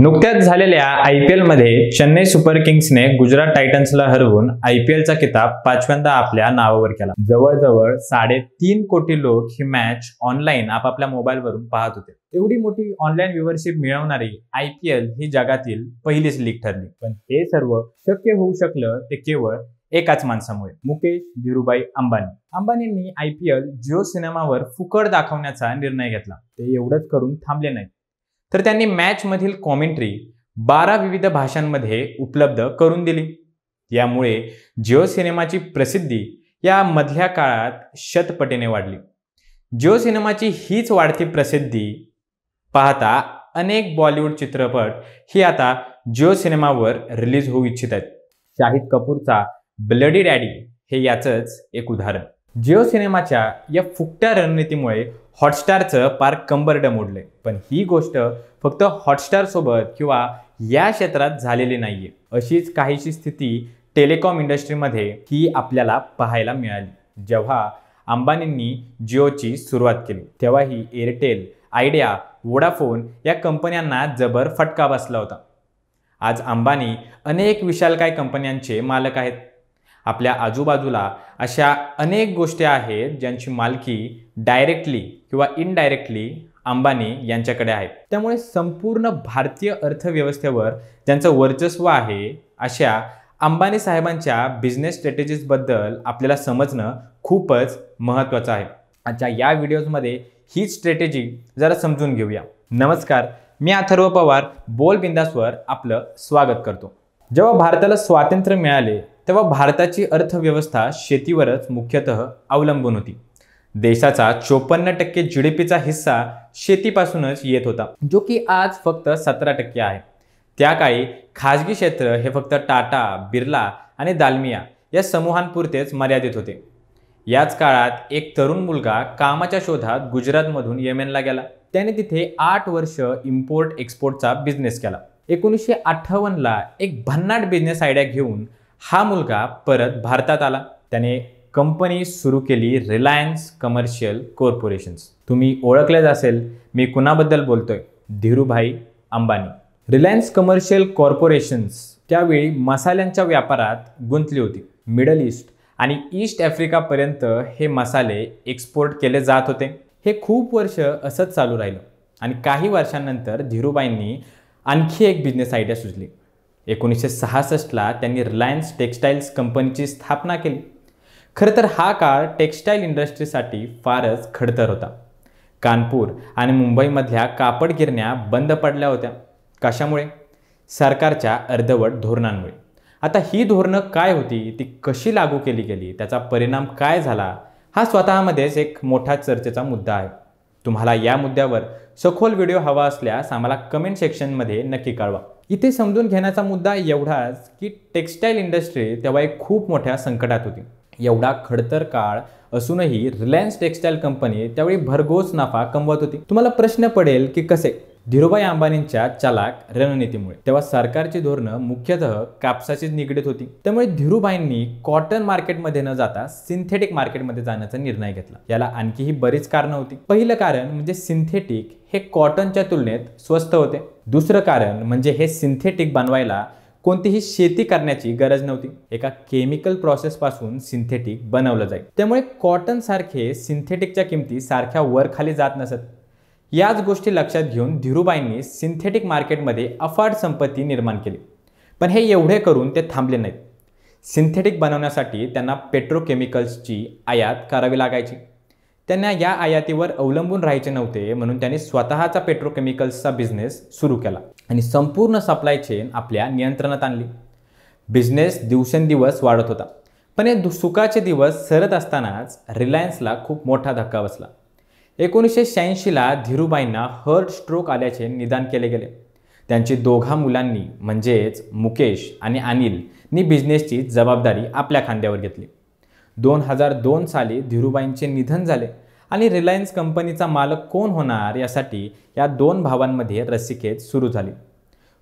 नुकत्याच झालेल्या I P एलमध्ये चेन्नई सुपर किंग्सने गुजरात टायटन्सला हरवून आय पी एलचा किताब पाचव्यांदा आपल्या नावावर केला जवळजवळ साडेतीन कोटी लोक ही मॅच ऑनलाईन आपापल्या मोबाईलवरून पाहत होते एवढी मोठी ऑनलाईन व्ह्युअरशिप मिळवणारी आय पी एल ही जगातील पहिलीच लीग ठरली पण हे सर्व शक्य होऊ शकलं ते केवळ एकाच माणसामुळे मुकेश धीरूभाई अंबानी अंबानींनी आय पी एल जिओ सिनेमावर फुकट दाखवण्याचा निर्णय घेतला ते एवढंच करून थांबले नाही तर त्यांनी मॅचमधील कॉमेंट्री बारा विविध भाषांमध्ये उपलब्ध करून दिली यामुळे जिओ सिनेमाची प्रसिद्धी या मधल्या काळात शतपटीने वाढली जिओ सिनेमाची हीच वाढती प्रसिद्धी पाहता अनेक बॉलिवूड चित्रपट ही आता जिओ सिनेमावर रिलीज होऊ इच्छित आहेत शाहिद कपूरचा ब्लडी डॅडी हे याचंच एक उदाहरण जिओ सिनेमाच्या या फुकट्या रणनीतीमुळे हॉटस्टारचं पार कंबरडं मोडलं आहे पण ही गोष्ट फक्त हॉटस्टारसोबत किंवा या क्षेत्रात झालेली नाही आहे अशीच काहीशी स्थिती टेलिकॉम इंडस्ट्रीमध्ये ही आपल्याला पाहायला मिळाली जेव्हा अंबानींनी जिओची सुरुवात केली तेव्हाही एअरटेल आयडिया वोडाफोन या कंपन्यांना जबर फटका बसला होता आज अंबानी अनेक विशालकाय कंपन्यांचे मालक आहेत आपल्या आजूबाजूला अशा अनेक गोष्टी आहेत ज्यांची मालकी डायरेक्टली किंवा इनडायरेक्टली अंबानी यांच्याकडे आहे त्यामुळे संपूर्ण भारतीय अर्थव्यवस्थेवर ज्यांचं वर्चस्व आहे अशा अंबानी साहेबांच्या बिझनेस स्ट्रॅटेजीजबद्दल आपल्याला समजणं खूपच महत्त्वाचं आहे आजच्या या व्हिडिओजमध्ये ही स्ट्रॅटेजी जरा समजून घेऊया नमस्कार मी अथर्व पवार बोल बिंदासवर आपलं स्वागत करतो जेव्हा भारताला स्वातंत्र्य मिळाले तेव्हा भारताची अर्थव्यवस्था शेतीवरच मुख्यतः अवलंबून होती देशाचा चोपन्न टक्के जी डी पीचा हिस्सा शेतीपासूनच येत होता जो की आज फक्त सतरा टक्के आहे त्या काळी खाजगी क्षेत्र हे फक्त टाटा बिर्ला आणि दालमिया या समूहांपुरतेच मर्यादित होते याच काळात एक तरुण मुलगा कामाच्या शोधात गुजरातमधून येमेनला गेला त्याने तिथे आठ वर्ष इम्पोर्ट एक्सपोर्टचा बिझनेस केला एकोणीसशे अठ्ठावन्नला एक भन्नाट बिझनेस आयडिया घेऊन हा मुलगा परत भारतात आला त्याने कंपनी सुरू केली रिलायन्स कमर्शियल कॉर्पोरेशन्स तुम्ही ओळखलेच असेल मी कुणाबद्दल बोलतोय धीरूभाई अंबानी रिलायन्स कमर्शियल कॉर्पोरेशन्स त्यावेळी मसाल्यांच्या व्यापारात गुंतली होती मिडल ईस्ट आणि ईस्ट आफ्रिकापर्यंत हे मसाले एक्सपोर्ट केले जात होते हे खूप वर्ष असंच चालू राहिलं आणि काही वर्षांनंतर धीरूबाईंनी आणखी एक बिझनेस आयडिया सुचली एकोणीसशे सहासष्टला त्यांनी रिलायन्स टेक्स्टाईल्स कंपनीची स्थापना केली खरं तर हा काळ टेक्स्टाईल इंडस्ट्रीसाठी फारच खडतर होता कानपूर आणि मुंबईमधल्या कापड गिरण्या बंद पडल्या होत्या कशामुळे सरकारच्या अर्धवट धोरणांमुळे आता ही धोरणं काय होती ती कशी लागू केली गेली त्याचा परिणाम काय झाला हा स्वतःमध्येच एक मोठा चर्चेचा मुद्दा आहे तुम्हाला या मुद्द्यावर सखोल व्हिडिओ हवा असल्यास आम्हाला कमेंट सेक्शनमध्ये नक्की कळवा इथे समजून घेण्याचा मुद्दा एवढाच की टेक्स्टाईल इंडस्ट्री तेव्हा एक खूप मोठ्या संकटात होती एवढा खडतर काळ असूनही रिलायन्स टेक्स्टाईल कंपनी त्यावेळी भरघोस नफा कमवत होती तुम्हाला प्रश्न पडेल की कसे धीरूभाई अंबानींच्या चालाक रणनीतीमुळे तेव्हा सरकारची धोरणं मुख्यतः कापसाचीच निगडीत होती त्यामुळे धीरूभाईंनी कॉटन मार्केटमध्ये न जाता सिंथेटिक मार्केटमध्ये जाण्याचा निर्णय घेतला याला आणखीही बरीच कारणं होती पहिलं कारण म्हणजे सिंथेटिक हे कॉटनच्या तुलनेत स्वस्त होते दुसरं कारण म्हणजे हे सिंथेटिक बनवायला कोणतीही शेती करण्याची गरज नव्हती एका केमिकल प्रोसेस पासून सिंथेटिक बनवलं जाईल त्यामुळे कॉटन सारखे सिंथेटिकच्या किमती सारख्या वर खाली जात नसत याच गोष्टी लक्षात घेऊन धीरूबाईंनी सिंथेटिक मार्केटमध्ये अफाट संपत्ती निर्माण केली पण हे एवढे करून ते थांबले नाहीत सिंथेटिक बनवण्यासाठी त्यांना पेट्रोकेमिकल्सची आयात करावी लागायची त्यांना या आयातीवर अवलंबून राहायचे नव्हते म्हणून त्यांनी स्वतःचा पेट्रोकेमिकल्सचा बिझनेस सुरू केला आणि संपूर्ण सप्लाय चेन आपल्या नियंत्रणात आणली बिझनेस दिवसेंदिवस वाढत होता पण हे सुखाचे दिवस सरत असतानाच रिलायन्सला खूप मोठा धक्का बसला एकोणीसशे शहाऐंशीला धीरूबाईंना हर्ट स्ट्रोक आल्याचे निदान केले गेले त्यांची दोघा मुलांनी म्हणजेच मुकेश आणि अनिलनी बिझनेसची जबाबदारी आपल्या खांद्यावर घेतली दोन हजार दोन साली धीरूबाईंचे निधन झाले आणि रिलायन्स कंपनीचा मालक कोण होणार यासाठी या दोन भावांमध्ये रसिकेत सुरू झाली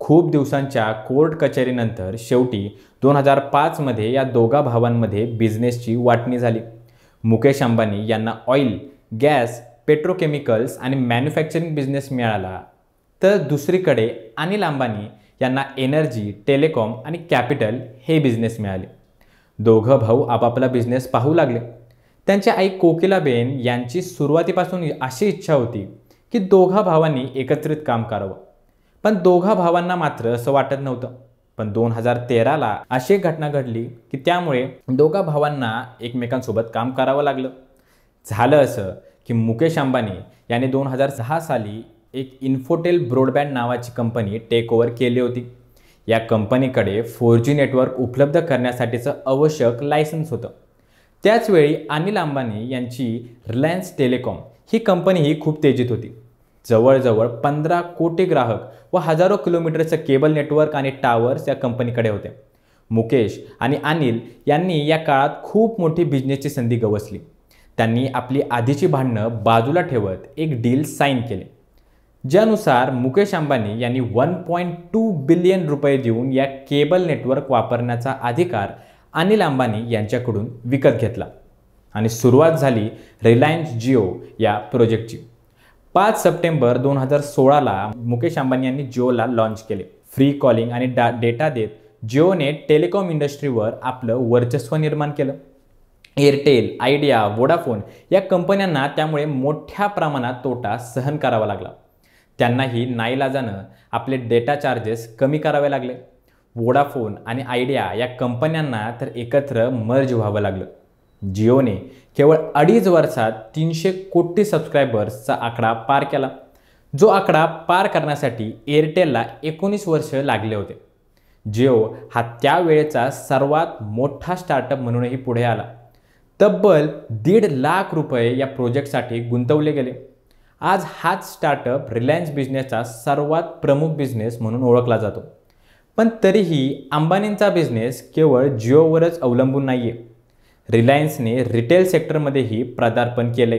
खूप दिवसांच्या कोर्ट कचेरीनंतर शेवटी दोन हजार पाचमध्ये या दोघा भावांमध्ये बिझनेसची वाटणी झाली मुकेश अंबानी यांना ऑइल गॅस पेट्रोकेमिकल्स आणि मॅन्युफॅक्चरिंग बिझनेस मिळाला तर दुसरीकडे अनिल अंबानी यांना एनर्जी टेलिकॉम आणि कॅपिटल हे बिझनेस मिळाले दोघं भाऊ आपापला बिझनेस पाहू लागले त्यांची आई कोकिलाबेन यांची सुरुवातीपासून अशी इच्छा होती की दोघा भावांनी एकत्रित काम करावं पण दोघा भावांना मात्र असं वाटत नव्हतं पण दोन हजार तेराला अशी एक घटना घडली की त्यामुळे दोघा भावांना एकमेकांसोबत काम करावं लागलं झालं असं की मुकेश अंबानी यांनी दोन हजार सहा साली एक इन्फोटेल ब्रॉडबँड नावाची कंपनी टेक ओव्हर केली होती या कंपनीकडे फोर जी नेटवर्क उपलब्ध करण्यासाठीचं आवश्यक लायसन्स होतं त्याचवेळी अनिल अंबानी यांची रिलायन्स टेलिकॉम ही कंपनीही खूप तेजीत होती जवळजवळ पंधरा कोटी ग्राहक व हजारो किलोमीटरचं केबल नेटवर्क आणि टावर्स या कंपनीकडे होते मुकेश आणि अनिल यांनी या काळात खूप मोठी बिझनेसची संधी गवसली त्यांनी आपली आधीची भांडणं बाजूला ठेवत एक डील साईन केले ज्यानुसार मुकेश अंबानी यांनी वन पॉईंट टू बिलियन रुपये देऊन या केबल नेटवर्क वापरण्याचा अधिकार अनिल अंबानी यांच्याकडून विकत घेतला आणि सुरुवात झाली रिलायन्स जिओ या प्रोजेक्टची पाच सप्टेंबर दोन हजार सोळाला मुकेश अंबानी यांनी जिओला लॉन्च केले फ्री कॉलिंग आणि डा डेटा देत जिओने टेलिकॉम इंडस्ट्रीवर आपलं वर्चस्व निर्माण केलं एअरटेल आयडिया वोडाफोन या कंपन्यांना त्यामुळे मोठ्या प्रमाणात तोटा सहन करावा लागला त्यांनाही नाईलाजानं आपले डेटा चार्जेस कमी करावे लागले वोडाफोन आणि आयडिया या कंपन्यांना तर एकत्र मर्ज व्हावं लागलं जिओने केवळ अडीच वर्षात तीनशे कोटी सबस्क्रायबर्सचा आकडा पार केला जो आकडा पार करण्यासाठी एअरटेलला एकोणीस वर्ष लागले होते जिओ हा त्यावेळेचा सर्वात मोठा स्टार्टअप म्हणूनही पुढे आला तब्बल दीड लाख रुपये या प्रोजेक्टसाठी गुंतवले गेले आज हाच स्टार्टअप रिलायन्स बिझनेसचा सर्वात प्रमुख बिझनेस म्हणून ओळखला जातो पण तरीही अंबानींचा बिझनेस केवळ जिओवरच अवलंबून नाही आहे रिलायन्सने रिटेल सेक्टरमध्येही पदार्पण केले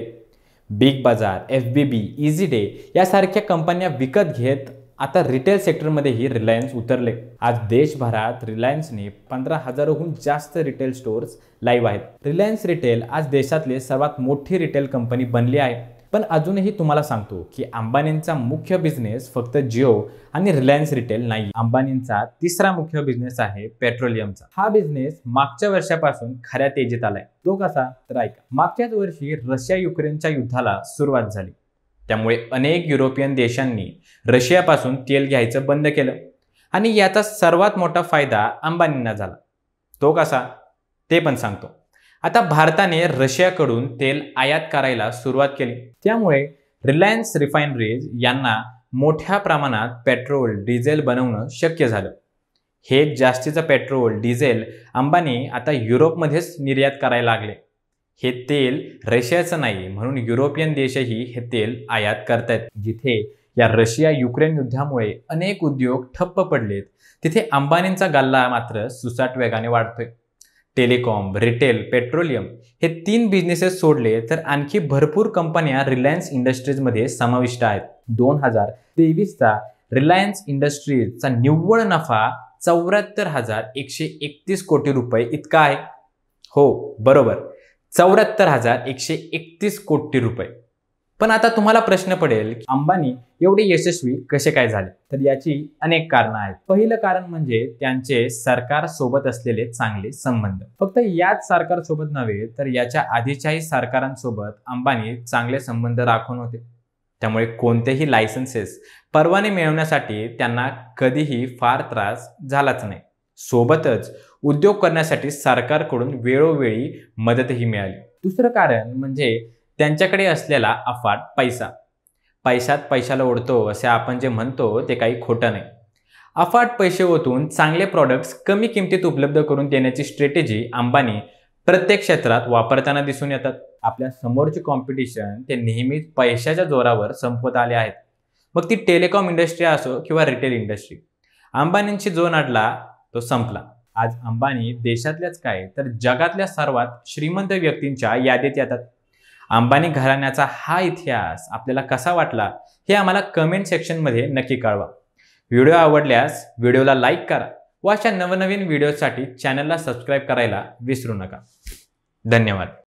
Big Bazaar F B B Easy Day यासारख्या कंपन्या विकत घेत आता रिटेल सेक्टरमध्येही रिलायन्स उतरले आज देशभरात रिलायन्सने पंधरा हजारहून जास्त रिटेल स्टोअर्स लाईव्ह आहेत रिलायन्स रिटेल आज देशातले सर्वात मोठी रिटेल कंपनी बनली आहे पण अजूनही तुम्हाला सांगतो की अंबानींचा मुख्य बिझनेस फक्त जिओ आणि रिलायन्स रिटेल नाही अंबानींचा तिसरा मुख्य बिझनेस आहे पेट्रोलियमचा हा बिझनेस मागच्या वर्षापासून खऱ्या तेजीत आलाय तो कसा तर ऐका मागच्याच वर्षी रशिया युक्रेनच्या युद्धाला सुरुवात झाली त्यामुळे अनेक युरोपियन देशांनी रशियापासून तेल घ्यायचं बंद केलं आणि याचा सर्वात मोठा फायदा अंबानींना झाला तो कसा ते पण सांगतो आता भारताने रशियाकडून तेल आयात करायला सुरुवात केली त्यामुळे रिलायन्स रिफायनरीज यांना मोठ्या प्रमाणात पेट्रोल डिझेल बनवणं शक्य झालं हे जास्तीचं पेट्रोल डिझेल अंबानी आता युरोपमध्येच निर्यात करायला लागले हे तेल रशियाचं नाही म्हणून युरोपियन देशही हे तेल आयात करतायत जिथे या रशिया युक्रेन युद्धामुळे अनेक उद्योग ठप्प पडलेत तिथे अंबानींचा गल्ला मात्र सुसाट वेगाने वाढतोय टेलिकॉम रिटेल पेट्रोलियम हे तीन बिझनेसेस सोडले तर आणखी भरपूर कंपन्या रिलायन्स इंडस्ट्रीजमध्ये समाविष्ट आहेत दोन हजार तेवीसचा रिलायन्स इंडस्ट्रीजचा निव्वळ नफा चौऱ्याहत्तर हजार एकशे एकतीस कोटी रुपये इतका आहे हो बरोबर चौऱ्याहत्तर हजार एकशे एकतीस कोटी रुपये पण आता तुम्हाला प्रश्न पडेल की अंबानी एवढे यशस्वी कसे काय झाले तर याची अनेक कारणं आहेत पहिलं कारण म्हणजे त्यांचे सरकार सोबत असलेले चांगले संबंध फक्त याच सरकार सोबत नव्हे तर याच्या आधीच्याही सरकारांसोबत अंबानी चांगले संबंध राखून होते त्यामुळे कोणतेही लायसन्सेस परवाने मिळवण्यासाठी त्यांना कधीही फार त्रास झालाच नाही सोबतच उद्योग करण्यासाठी सरकारकडून वेळोवेळी मदतही मिळाली दुसरं कारण म्हणजे त्यांच्याकडे असलेला अफाट पैसा पैशात पैशाला ओढतो असे आपण जे म्हणतो ते काही खोटं नाही अफाट पैसे ओतून चांगले प्रॉडक्ट्स कमी किमतीत उपलब्ध करून देण्याची स्ट्रॅटेजी अंबानी प्रत्येक क्षेत्रात वापरताना दिसून येतात आपल्या समोरचे कॉम्पिटिशन ते नेहमीच पैशाच्या जोरावर संपवत आले आहेत मग ती टेलिकॉम इंडस्ट्री असो किंवा रिटेल इंडस्ट्री अंबानींची जो नाडला तो संपला आज अंबानी देशातल्याच काय तर जगातल्या सर्वात श्रीमंत व्यक्तींच्या यादीत येतात अंबानी घराण्याचा हा इतिहास आपल्याला कसा वाटला हे आम्हाला कमेंट सेक्शनमध्ये नक्की कळवा व्हिडिओ आवडल्यास व्हिडिओला लाईक करा व अशा नवनवीन व्हिडिओसाठी चॅनलला सबस्क्राईब करायला विसरू नका धन्यवाद